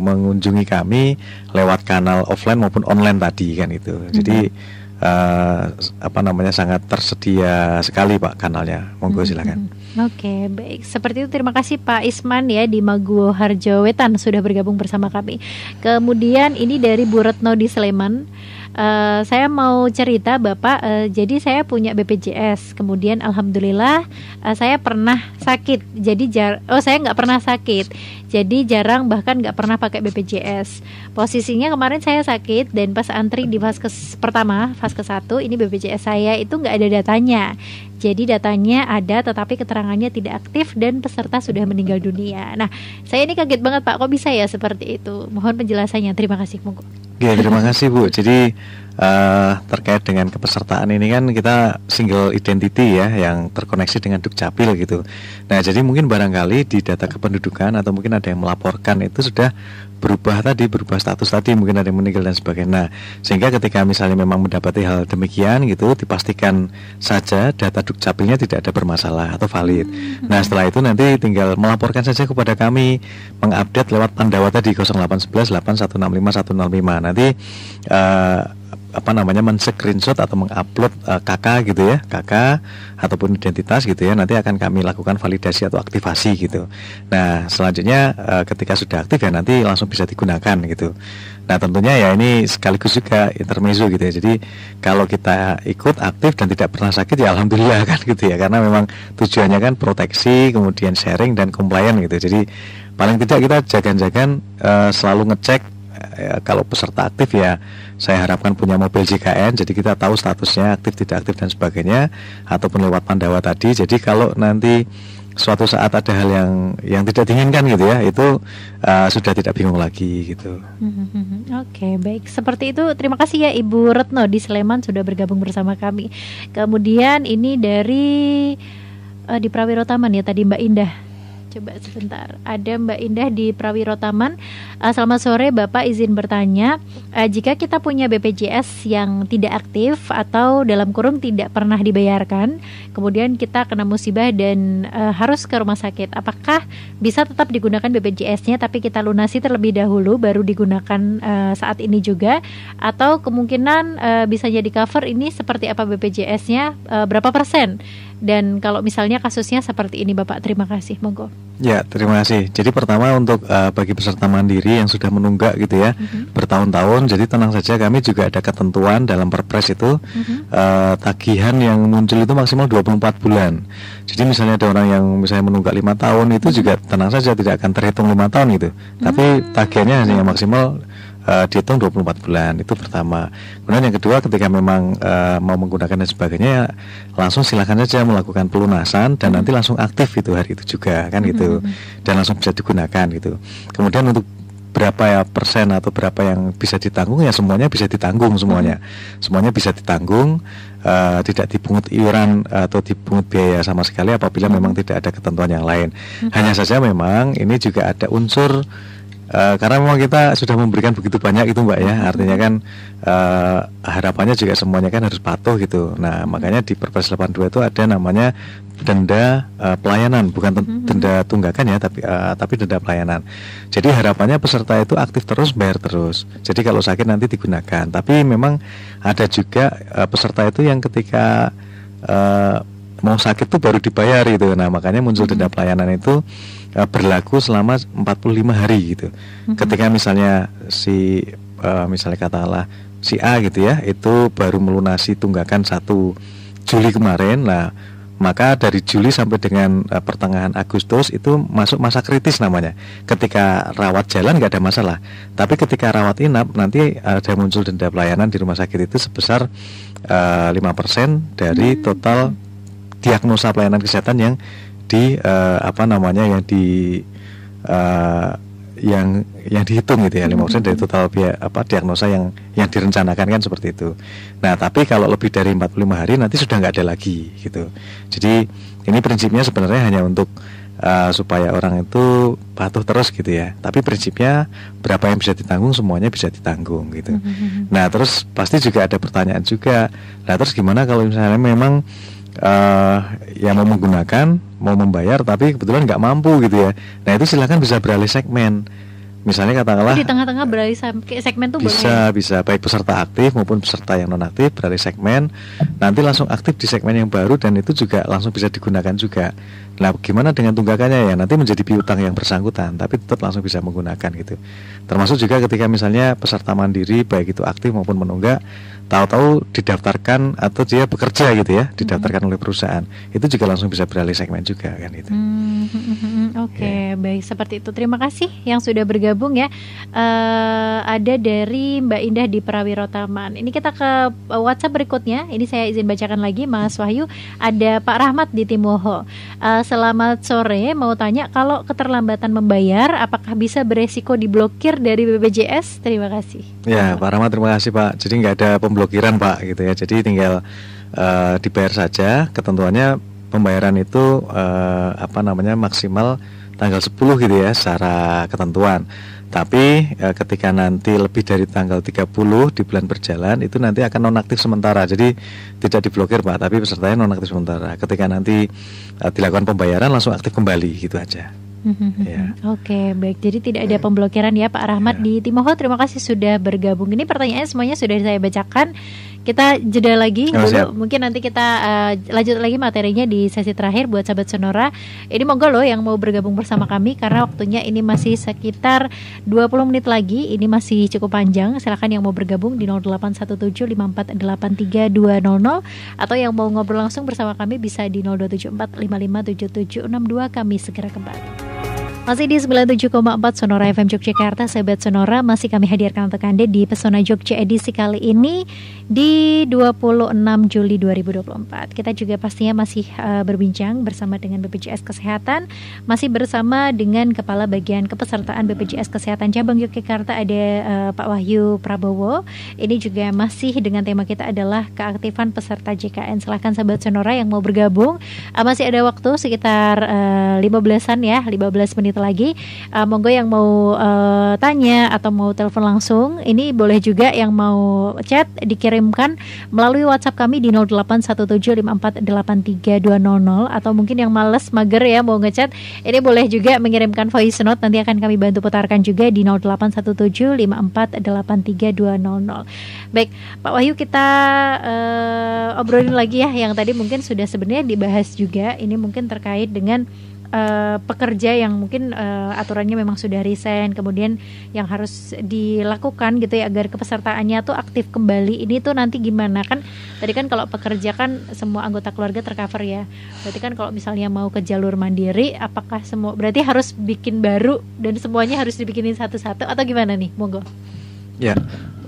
mengunjungi kami lewat kanal offline maupun online tadi kan itu. Jadi mm -hmm uh, apa namanya sangat tersedia sekali Pak kanalnya. Monggo hmm, silakan. Hmm. Oke, okay, baik. Seperti itu terima kasih Pak Isman ya di Maguwo Harjo Wetan sudah bergabung bersama kami. Kemudian ini dari Bu Retno di Sleman. Uh, saya mau cerita Bapak, uh, jadi saya punya BPJS. Kemudian alhamdulillah uh, saya pernah sakit. Jadi jar oh saya nggak pernah sakit. Jadi jarang bahkan nggak pernah pakai BPJS. Posisinya kemarin saya sakit dan pas antri di ke pertama, fase ke satu, ini BPJS saya itu nggak ada datanya. Jadi datanya ada tetapi keterangannya tidak aktif dan peserta sudah meninggal dunia. Nah, saya ini kaget banget Pak, kok bisa ya seperti itu? Mohon penjelasannya. Terima kasih, Bu. Ya, terima kasih Bu. Jadi uh, terkait dengan kepesertaan ini kan kita single identity ya yang terkoneksi dengan Dukcapil gitu. Nah, jadi mungkin barangkali di data kependudukan atau mungkin ada yang melaporkan itu sudah berubah tadi, berubah status tadi, mungkin ada yang meninggal dan sebagainya. Nah, sehingga ketika misalnya memang mendapati hal demikian gitu, dipastikan saja data Dukcapilnya tidak ada bermasalah atau valid. Hmm. Nah, setelah itu nanti tinggal melaporkan saja kepada kami mengupdate lewat Pandawa tadi 0811 8165 105. Nanti uh, apa namanya men-screenshot atau mengupload uh, eh, KK gitu ya, KK ataupun identitas gitu ya. Nanti akan kami lakukan validasi atau aktivasi gitu. Nah, selanjutnya uh, ketika sudah aktif ya nanti langsung bisa digunakan gitu. Nah, tentunya ya ini sekaligus juga intermezzo gitu ya. Jadi kalau kita ikut aktif dan tidak pernah sakit ya alhamdulillah [LAUGHS] kan gitu ya. Karena memang tujuannya kan proteksi, kemudian sharing dan komplain gitu. Jadi paling tidak kita jaga-jaga uh, eh, selalu ngecek uh, kalau peserta aktif ya saya harapkan punya mobil JKN jadi kita tahu statusnya aktif tidak aktif dan sebagainya ataupun lewat Pandawa tadi jadi kalau nanti suatu saat ada hal yang yang tidak diinginkan gitu ya itu uh, sudah tidak bingung lagi gitu. [LAUGHS] Oke okay, baik seperti itu terima kasih ya Ibu Retno di Sleman sudah bergabung bersama kami. Kemudian ini dari uh, di Prawiro Taman ya tadi Mbak Indah coba sebentar. Ada Mbak Indah di Prawiro Taman. Uh, eh, selamat sore, Bapak izin bertanya, uh, jika kita punya BPJS yang tidak aktif atau dalam kurung tidak pernah dibayarkan, kemudian kita kena musibah dan uh, harus ke rumah sakit, apakah bisa tetap digunakan BPJS-nya tapi kita lunasi terlebih dahulu baru digunakan uh, saat ini juga atau kemungkinan uh, bisa jadi cover ini seperti apa BPJS-nya uh, berapa persen? dan kalau misalnya kasusnya seperti ini Bapak terima kasih monggo ya terima kasih jadi pertama untuk uh, bagi peserta mandiri yang sudah menunggak gitu ya mm-hmm. bertahun-tahun jadi tenang saja kami juga ada ketentuan dalam perpres itu mm-hmm. uh, tagihan yang muncul itu maksimal 24 bulan jadi misalnya ada orang yang misalnya menunggak lima tahun itu mm-hmm. juga tenang saja tidak akan terhitung lima tahun gitu mm-hmm. tapi hmm. tagihannya hanya maksimal uh, dihitung 24 bulan itu pertama. Kemudian yang kedua ketika memang uh, mau menggunakan dan sebagainya langsung silahkan saja melakukan pelunasan dan hmm. nanti langsung aktif itu hari itu juga kan hmm, gitu hmm, dan langsung bisa digunakan gitu. Kemudian untuk berapa ya persen atau berapa yang bisa ditanggung ya semuanya bisa ditanggung semuanya semuanya bisa ditanggung uh, tidak dipungut iuran atau dipungut biaya sama sekali apabila memang tidak ada ketentuan yang lain hanya saja memang ini juga ada unsur Eh, karena memang kita sudah memberikan begitu banyak itu mbak ya artinya kan uh, harapannya juga semuanya kan harus patuh gitu nah makanya di Perpres 82 itu ada namanya denda uh, pelayanan bukan mm-hmm. denda tunggakan ya tapi uh, tapi denda pelayanan jadi harapannya peserta itu aktif terus bayar terus jadi kalau sakit nanti digunakan tapi memang ada juga uh, peserta itu yang ketika uh, mau sakit tuh baru dibayar gitu. Nah, makanya muncul denda hmm. pelayanan itu uh, berlaku selama 45 hari gitu. Mm-hmm. Ketika misalnya si uh, misalnya katalah si A gitu ya, itu baru melunasi tunggakan satu Juli kemarin. Nah, maka dari Juli sampai dengan uh, pertengahan Agustus itu masuk masa kritis namanya. Ketika rawat jalan nggak ada masalah, tapi ketika rawat inap nanti ada muncul denda pelayanan di rumah sakit itu sebesar lima uh, persen dari hmm. total diagnosa pelayanan kesehatan yang di uh, apa namanya yang di uh, yang yang dihitung gitu ya 5% persen dari mm-hmm. total biaya apa diagnosa yang yang direncanakan kan seperti itu. Nah tapi kalau lebih dari 45 hari nanti sudah nggak ada lagi gitu. Jadi ini prinsipnya sebenarnya hanya untuk uh, supaya orang itu patuh terus gitu ya. Tapi prinsipnya berapa yang bisa ditanggung semuanya bisa ditanggung gitu. Mm-hmm. Nah terus pasti juga ada pertanyaan juga. Nah terus gimana kalau misalnya memang uh, eh, yang mau menggunakan mau membayar tapi kebetulan nggak mampu gitu ya nah itu silahkan bisa beralih segmen misalnya katakanlah di tengah-tengah beralih segmen tuh bisa boleh. bisa baik peserta aktif maupun peserta yang non aktif beralih segmen nanti langsung aktif di segmen yang baru dan itu juga langsung bisa digunakan juga nah gimana dengan tunggakannya ya nanti menjadi piutang yang bersangkutan tapi tetap langsung bisa menggunakan gitu termasuk juga ketika misalnya peserta mandiri baik itu aktif maupun menunggak tahu-tahu didaftarkan atau dia bekerja gitu ya mm-hmm. didaftarkan oleh perusahaan itu juga langsung bisa beralih segmen juga kan itu -hmm. Mm, mm, oke okay. Iya. yeah. baik seperti itu terima kasih yang sudah bergabung ya uh, ada dari Mbak Indah di Prawiro Taman ini kita ke WhatsApp berikutnya ini saya izin bacakan lagi Mas Wahyu ada Pak Rahmat di Timoho uh, eh, selamat sore mau tanya kalau keterlambatan membayar apakah bisa beresiko diblokir dari BPJS terima kasih ya Pak Rahmat terima kasih Pak jadi nggak ada pemblokiran pak gitu ya jadi tinggal uh, dibayar saja ketentuannya pembayaran itu uh, apa namanya maksimal tanggal 10 gitu ya secara ketentuan tapi uh, ketika nanti lebih dari tanggal 30 di bulan berjalan itu nanti akan nonaktif sementara. Jadi tidak diblokir Pak, tapi pesertanya nonaktif sementara. Ketika nanti uh, dilakukan pembayaran langsung aktif kembali gitu aja. Mm-hmm. ya. Oke, baik. Jadi tidak ada ya. pemblokiran ya Pak Rahmat ya. di Timoho. Terima kasih sudah bergabung. Ini pertanyaan semuanya sudah saya bacakan kita jeda lagi oh, dulu. Siap. Mungkin nanti kita uh, lanjut lagi materinya di sesi terakhir buat sahabat Sonora. Ini monggo loh yang mau bergabung bersama kami karena waktunya ini masih sekitar 20 menit lagi. Ini masih cukup panjang. Silakan yang mau bergabung di 0817548320 atau yang mau ngobrol langsung bersama kami bisa di 0274557762 kami segera kembali. Masih di 97,4 Sonora FM Yogyakarta, sahabat Sonora masih kami hadirkan untuk Anda di Pesona Jogja edisi kali ini di 26 Juli 2024. Kita juga pastinya masih uh, berbincang bersama dengan BPJS Kesehatan, masih bersama dengan Kepala Bagian Kepesertaan BPJS Kesehatan Cabang Yogyakarta ada uh, Pak Wahyu Prabowo. Ini juga masih dengan tema kita adalah keaktifan peserta JKN. Silahkan sahabat Sonora yang mau bergabung, uh, masih ada waktu sekitar uh, 15-an ya, 15 menit lagi uh, monggo yang mau uh, tanya atau mau telepon langsung ini boleh juga yang mau chat dikirimkan melalui WhatsApp kami di 081754832200 atau mungkin yang males mager ya mau ngechat ini boleh juga mengirimkan voice note nanti akan kami bantu putarkan juga di 081754832200. Baik, Pak Wahyu kita uh, obrolin lagi ya yang tadi mungkin sudah sebenarnya dibahas juga ini mungkin terkait dengan uh, pekerja yang mungkin uh, aturannya memang sudah resign kemudian yang harus dilakukan gitu ya agar kepesertaannya tuh aktif kembali ini tuh nanti gimana kan tadi kan kalau pekerja kan semua anggota keluarga tercover ya berarti kan kalau misalnya mau ke jalur mandiri apakah semua berarti harus bikin baru dan semuanya harus dibikinin satu-satu atau gimana nih monggo ya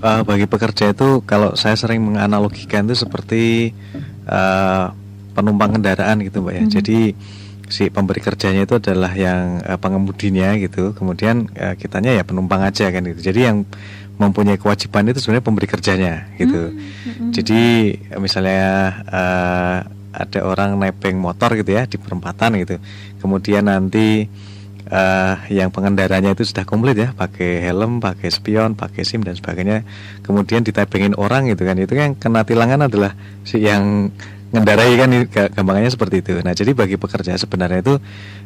uh, bagi pekerja itu kalau saya sering menganalogikan itu seperti uh, penumpang kendaraan gitu mbak ya mm -hmm. jadi si pemberi kerjanya itu adalah yang uh, pengemudinya gitu kemudian uh, kitanya ya penumpang aja kan gitu jadi yang mempunyai kewajiban itu sebenarnya pemberi kerjanya gitu hmm. hmm, hmm. jadi misalnya uh, ada orang nebeng motor gitu ya di perempatan gitu kemudian nanti uh, yang pengendaranya itu sudah komplit ya pakai helm pakai spion pakai sim dan sebagainya kemudian ditebengin orang gitu kan itu yang kena tilangan adalah si yang ngendarai kan gampangnya seperti itu. Nah, jadi bagi pekerja sebenarnya itu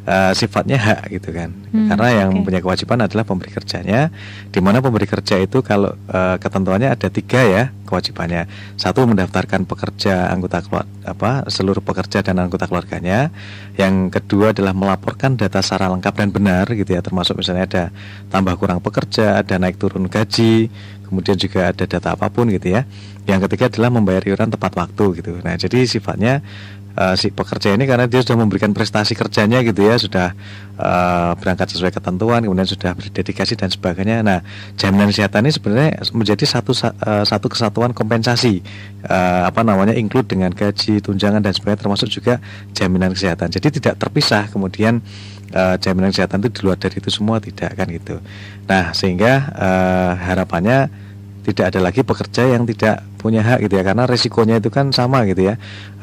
uh, sifatnya hak gitu kan. Hmm, Karena yang okay. punya kewajiban adalah pemberi kerjanya di mana pemberi kerja itu kalau uh, ketentuannya ada tiga ya kewajibannya. Satu mendaftarkan pekerja anggota keluarga apa seluruh pekerja dan anggota keluarganya. Yang kedua adalah melaporkan data secara lengkap dan benar gitu ya, termasuk misalnya ada tambah kurang pekerja, ada naik turun gaji, kemudian juga ada data apapun gitu ya. Yang ketiga adalah membayar iuran tepat waktu gitu. Nah, jadi sifatnya uh, si pekerja ini karena dia sudah memberikan prestasi kerjanya gitu ya sudah uh, berangkat sesuai ketentuan kemudian sudah berdedikasi dan sebagainya nah jaminan kesehatan ini sebenarnya menjadi satu uh, satu kesatuan kompensasi uh, apa namanya include dengan gaji tunjangan dan sebagainya termasuk juga jaminan kesehatan jadi tidak terpisah kemudian uh, jaminan kesehatan itu di luar dari itu semua tidak kan gitu nah sehingga uh, harapannya tidak ada lagi pekerja yang tidak punya hak gitu ya karena resikonya itu kan sama gitu ya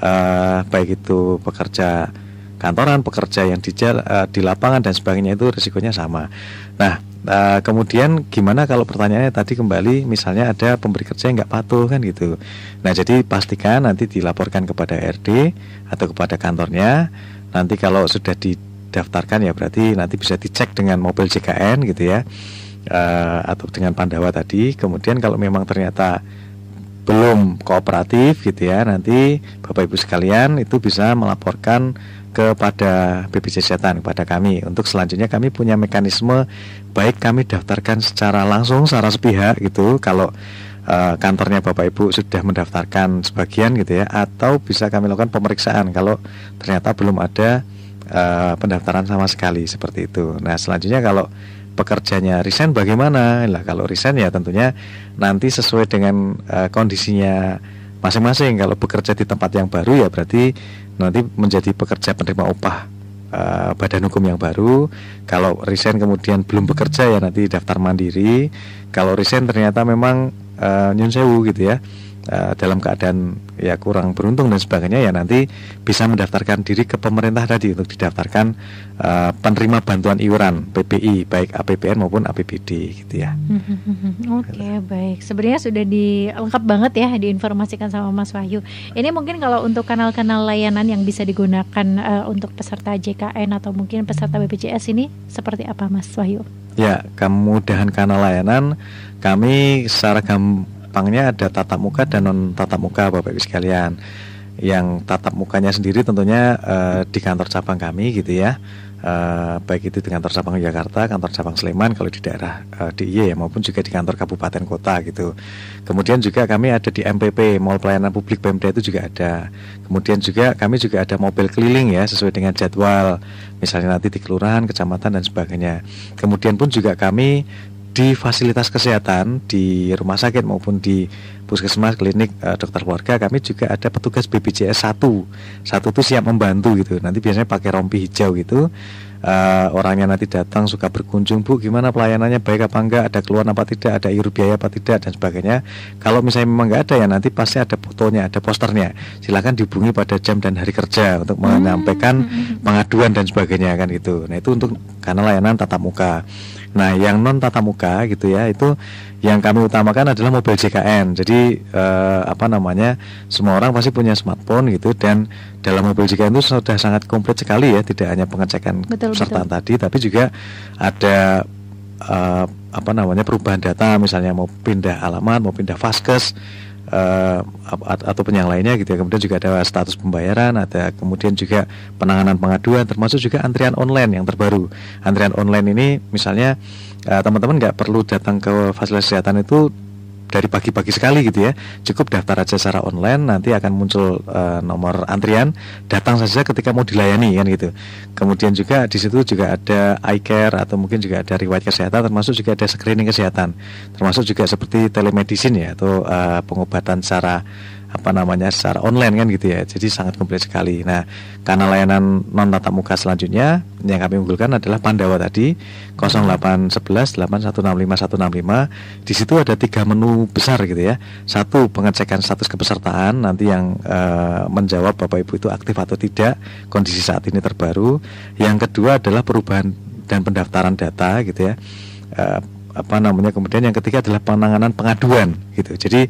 uh, baik itu pekerja kantoran pekerja yang di uh, di lapangan dan sebagainya itu resikonya sama nah uh, kemudian gimana kalau pertanyaannya tadi kembali misalnya ada pemberi kerja yang nggak patuh kan gitu nah jadi pastikan nanti dilaporkan kepada RD atau kepada kantornya nanti kalau sudah didaftarkan ya berarti nanti bisa dicek dengan mobil JKN gitu ya uh, atau dengan Pandawa tadi. Kemudian kalau memang ternyata belum kooperatif gitu ya, nanti Bapak Ibu sekalian itu bisa melaporkan kepada BPJS Kesehatan kepada kami. Untuk selanjutnya kami punya mekanisme baik kami daftarkan secara langsung secara sepihak gitu kalau uh, kantornya Bapak Ibu sudah mendaftarkan sebagian gitu ya atau bisa kami lakukan pemeriksaan kalau ternyata belum ada uh, pendaftaran sama sekali seperti itu. Nah, selanjutnya kalau pekerjanya resign bagaimana lah kalau resign ya tentunya nanti sesuai dengan uh, kondisinya masing-masing kalau bekerja di tempat yang baru ya berarti nanti menjadi pekerja penerima upah uh, badan hukum yang baru kalau resign kemudian belum bekerja ya nanti daftar mandiri kalau resign ternyata memang uh, nyun gitu ya uh, dalam keadaan ya kurang beruntung dan sebagainya ya nanti bisa mendaftarkan diri ke pemerintah tadi untuk didaftarkan uh, penerima bantuan iuran PPI baik APBN maupun APBD gitu ya. [LAUGHS] Oke okay, baik sebenarnya sudah di lengkap banget ya diinformasikan sama Mas Wahyu. Ini mungkin kalau untuk kanal-kanal layanan yang bisa digunakan uh, untuk peserta JKN atau mungkin peserta BPJS ini seperti apa Mas Wahyu? Ya kemudahan kanal layanan kami secara Litbangnya ada tatap muka dan non tatap muka Bapak Ibu sekalian. Yang tatap mukanya sendiri tentunya uh, di kantor cabang kami gitu ya. Uh, baik itu di kantor cabang Jakarta, kantor cabang Sleman kalau di daerah uh, eh, DIY maupun juga di kantor kabupaten kota gitu. Kemudian juga kami ada di MPP, Mall Pelayanan Publik Pemda itu juga ada. Kemudian juga kami juga ada mobil keliling ya sesuai dengan jadwal. Misalnya nanti di kelurahan, kecamatan dan sebagainya. Kemudian pun juga kami di fasilitas kesehatan di rumah sakit maupun di puskesmas klinik e, dokter keluarga kami juga ada petugas BPJS satu satu itu siap membantu gitu nanti biasanya pakai rompi hijau gitu e, orangnya nanti datang suka berkunjung bu gimana pelayanannya baik apa enggak ada keluhan apa tidak ada iur biaya apa tidak dan sebagainya kalau misalnya memang enggak ada ya nanti pasti ada fotonya ada posternya silahkan dihubungi pada jam dan hari kerja untuk hmm. menyampaikan hmm. pengaduan dan sebagainya kan gitu nah itu untuk karena layanan tatap muka Nah, yang non tatap muka gitu ya, itu yang kami utamakan adalah mobil JKN. Jadi eh, apa namanya? Semua orang pasti punya smartphone gitu dan dalam mobil JKN itu sudah sangat komplit sekali ya, tidak hanya pengecekan peserta tadi tapi juga ada eh, apa namanya? perubahan data misalnya mau pindah alamat, mau pindah faskes uh, eh, atau yang lainnya gitu ya. Kemudian juga ada status pembayaran, ada kemudian juga penanganan pengaduan, termasuk juga antrian online yang terbaru. Antrian online ini misalnya eh, teman-teman uh, nggak -teman perlu datang ke fasilitas kesehatan itu dari pagi-pagi sekali gitu ya cukup daftar aja secara online nanti akan muncul uh, nomor antrian datang saja ketika mau dilayani kan gitu kemudian juga di situ juga ada eye care atau mungkin juga ada riwayat kesehatan termasuk juga ada screening kesehatan termasuk juga seperti telemedicine ya atau uh, pengobatan secara apa namanya secara online kan gitu ya. Jadi sangat komplit sekali. Nah, karena layanan non tatap muka selanjutnya yang kami unggulkan adalah Pandawa tadi 08118165165. Di situ ada tiga menu besar gitu ya. Satu pengecekan status kepesertaan nanti yang e, menjawab Bapak Ibu itu aktif atau tidak kondisi saat ini terbaru. Yang kedua adalah perubahan dan pendaftaran data gitu ya. E, apa namanya kemudian yang ketiga adalah penanganan pengaduan gitu jadi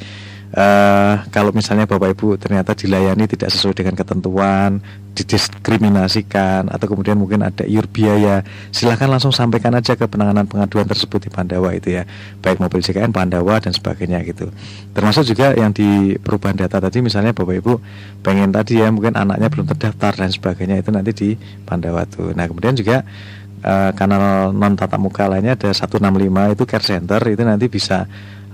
uh, kalau misalnya Bapak Ibu ternyata dilayani tidak sesuai dengan ketentuan, didiskriminasikan atau kemudian mungkin ada iur biaya, silahkan langsung sampaikan aja ke penanganan pengaduan tersebut di Pandawa itu ya, baik mobil CKN, Pandawa dan sebagainya gitu. Termasuk juga yang di perubahan data tadi misalnya Bapak Ibu pengen tadi ya mungkin anaknya belum terdaftar dan sebagainya itu nanti di Pandawa tuh. Nah, kemudian juga uh, kanal non tatap muka lainnya ada 165 itu care center itu nanti bisa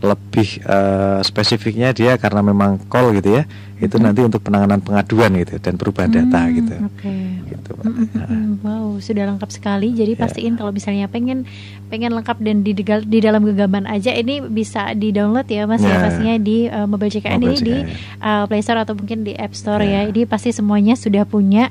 lebih uh, spesifiknya dia karena memang call gitu ya itu nanti untuk penanganan pengaduan gitu ya, dan perubahan hmm, data gitu. Oke. Okay. Gitu, nah. wow, sudah lengkap sekali. Jadi yeah. pastiin kalau misalnya pengen pengen lengkap dan di di dalam genggaman aja ini bisa di download ya mas yeah. ya nah. pastinya di uh, mobile JKN mobile ini JKN. di uh, Play Store atau mungkin di App Store yeah. ya. Ini nah. pasti semuanya sudah punya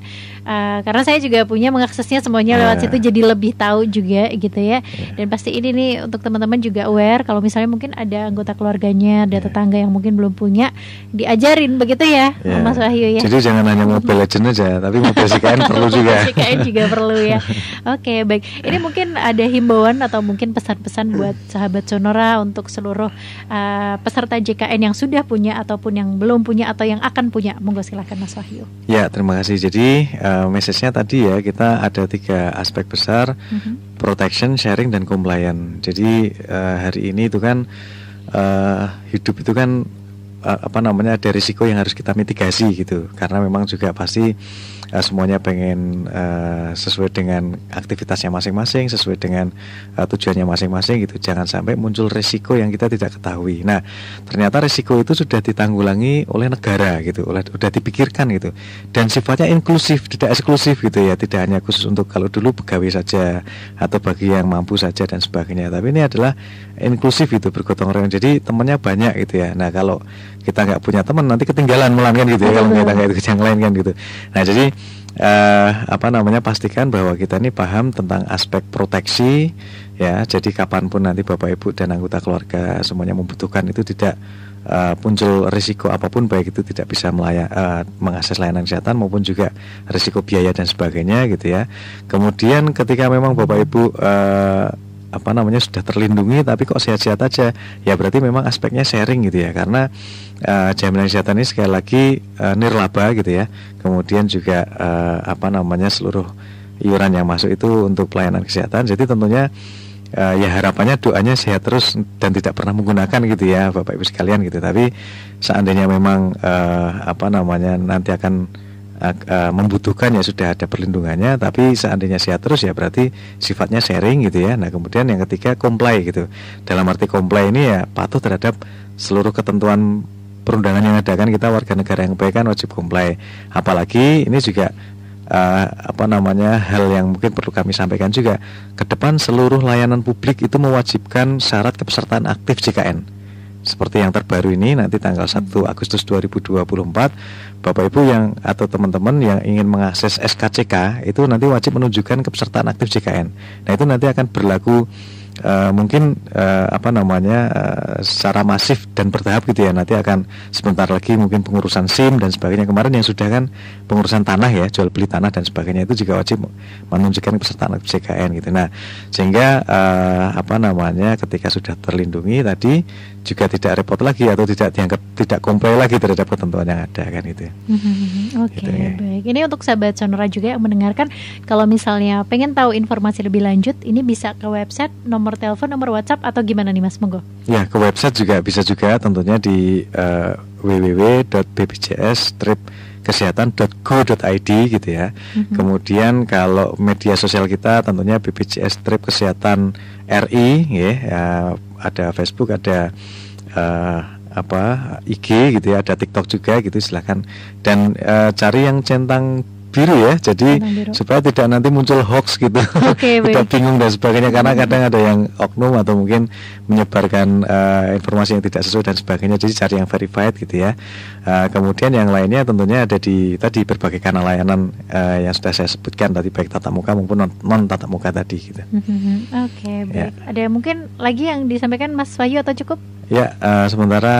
uh, karena saya juga punya mengaksesnya semuanya yeah. lewat situ jadi lebih tahu juga gitu ya. Yeah. Dan pasti ini nih untuk teman-teman juga aware kalau misalnya mungkin ada anggota keluarganya, ada yeah. tetangga yang mungkin belum punya diajarin begitu gitu ya, ya. Mas Wahyu ya. Jadi jangan hanya mobil legend aja, tapi Mobile CKN perlu juga. CKN juga perlu ya. [LAUGHS] Oke, okay, baik. Ini mungkin ada himbauan atau mungkin pesan-pesan buat sahabat Sonora untuk seluruh uh, peserta JKN yang sudah punya ataupun yang belum punya atau yang akan punya. Monggo silahkan Mas Wahyu. Ya, terima kasih. Jadi uh, message-nya tadi ya kita ada tiga aspek besar, uh mhm. -huh. protection, sharing, dan compliance. Jadi uh, hari ini itu kan uh, hidup itu kan Eh, apa namanya ada risiko yang harus kita mitigasi gitu karena memang juga pasti uh, semuanya pengen uh, sesuai dengan aktivitasnya masing-masing sesuai dengan uh, tujuannya masing-masing gitu jangan sampai muncul risiko yang kita tidak ketahui nah ternyata risiko itu sudah ditanggulangi oleh negara gitu oleh sudah dipikirkan gitu dan sifatnya inklusif tidak eksklusif gitu ya tidak hanya khusus untuk kalau dulu pegawai saja atau bagi yang mampu saja dan sebagainya tapi ini adalah inklusif itu bergotong royong jadi temannya banyak gitu ya nah kalau kita nggak punya teman nanti ketinggalan melan kan gitu ya kalau kita nggak yang lain kan gitu nah jadi uh, apa namanya pastikan bahwa kita ini paham tentang aspek proteksi ya jadi kapanpun nanti bapak ibu dan anggota keluarga semuanya membutuhkan itu tidak uh, muncul risiko apapun baik itu tidak bisa melayak uh, mengakses layanan kesehatan maupun juga risiko biaya dan sebagainya gitu ya. Kemudian ketika memang Bapak Ibu uh, apa namanya sudah terlindungi tapi kok sehat-sehat aja ya berarti memang aspeknya sharing gitu ya karena uh, jaminan kesehatan ini sekali lagi uh, nirlaba gitu ya kemudian juga uh, apa namanya seluruh iuran yang masuk itu untuk pelayanan kesehatan jadi tentunya uh, ya harapannya doanya sehat terus dan tidak pernah menggunakan gitu ya bapak ibu sekalian gitu tapi seandainya memang uh, apa namanya nanti akan E, membutuhkan ya sudah ada perlindungannya tapi seandainya sehat terus ya berarti sifatnya sharing gitu ya nah kemudian yang ketiga comply gitu dalam arti comply ini ya patuh terhadap seluruh ketentuan perundangan yang ada kan kita warga negara yang baik kan wajib comply apalagi ini juga uh, apa namanya hal yang mungkin perlu kami sampaikan juga ke depan seluruh layanan publik itu mewajibkan syarat kepesertaan aktif JKN seperti yang terbaru ini nanti tanggal 1 Agustus 2024 Bapak Ibu yang atau teman-teman yang ingin mengakses SKCK itu nanti wajib menunjukkan kepesertaan aktif JKN. Nah, itu nanti akan berlaku uh, mungkin uh, apa namanya uh, secara masif dan bertahap gitu ya. Nanti akan sebentar lagi mungkin pengurusan SIM dan sebagainya. Kemarin yang sudah kan pengurusan tanah ya, jual beli tanah dan sebagainya itu juga wajib menunjukkan kepesertaan aktif JKN gitu. Nah, sehingga uh, apa namanya ketika sudah terlindungi tadi juga tidak repot lagi atau tidak dianggap tidak komplain lagi terhadap ketentuan yang ada kan itu ya. Hmm, [LAUGHS] Oke, okay, gitu, ya. baik. Ini untuk sahabat Sonora juga yang mendengarkan kalau misalnya pengen tahu informasi lebih lanjut ini bisa ke website, nomor telepon, nomor WhatsApp atau gimana nih Mas Monggo? Ya, ke website juga bisa juga tentunya di uh, eh, www.bpjs trip kesehatan.go.id gitu ya. Mm -hmm. Kemudian kalau media sosial kita tentunya BPJS Trip Kesehatan RI ya, ya ada Facebook ada uh, apa IG gitu ya ada TikTok juga gitu silahkan dan uh, cari yang centang biru ya jadi biru. supaya tidak nanti muncul hoax gitu okay, [LAUGHS] tidak bingung dan sebagainya karena kadang ada yang oknum atau mungkin menyebarkan uh, informasi yang tidak sesuai dan sebagainya jadi cari yang verified gitu ya uh, kemudian yang lainnya tentunya ada di tadi berbagai kanal layanan uh, yang sudah saya sebutkan tadi baik tatap muka maupun non, non tatap muka tadi gitu hmm, hmm, hmm. oke okay, ya. baik ya. ada mungkin lagi yang disampaikan Mas Wahyu atau cukup ya uh, sementara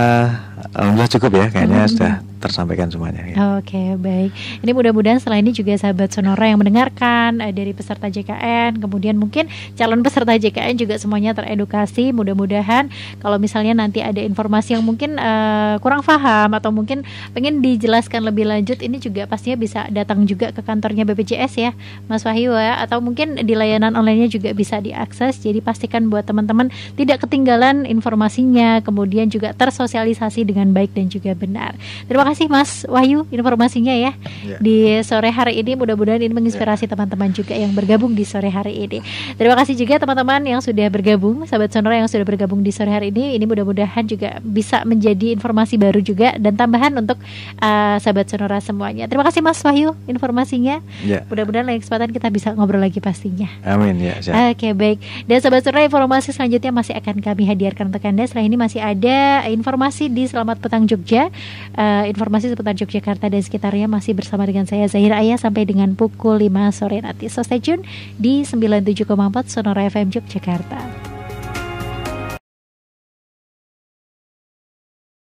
alhamdulillah cukup ya kayaknya sudah tersampaikan semuanya. Ya. Oke, okay, baik. Ini mudah-mudahan setelah ini juga sahabat Sonora yang mendengarkan uh, dari peserta JKN, kemudian mungkin calon peserta JKN juga semuanya teredukasi. Mudah-mudahan kalau misalnya nanti ada informasi yang mungkin uh, kurang paham atau mungkin pengen dijelaskan lebih lanjut, ini juga pastinya bisa datang juga ke kantornya BPJS ya, Mas Wahyu ya, atau mungkin di layanan onlinenya juga bisa diakses. Jadi pastikan buat teman-teman tidak ketinggalan informasinya, kemudian juga tersosialisasi dengan baik dan juga benar. Terima terima kasih Mas Wahyu informasinya ya yeah. di sore hari ini. Mudah-mudahan ini menginspirasi teman-teman yeah. juga yang bergabung di sore hari ini. Terima kasih juga teman-teman yang sudah bergabung, sahabat Sonora yang sudah bergabung di sore hari ini. Ini mudah-mudahan juga bisa menjadi informasi baru juga dan tambahan untuk uh, sahabat Sonora semuanya. Terima kasih Mas Wahyu informasinya. Yeah. Mudah-mudahan lain kesempatan kita bisa ngobrol lagi pastinya. Amin ya. Yeah, Oke okay, baik. Dan sahabat Sonora informasi selanjutnya masih akan kami hadirkan untuk anda. Setelah ini masih ada informasi di Selamat Petang Jogja. Uh, informasi seputar Yogyakarta dan sekitarnya masih bersama dengan saya Zahira Ayah sampai dengan pukul 5 sore nanti. So stay tune di 97,4 Sonora FM Yogyakarta.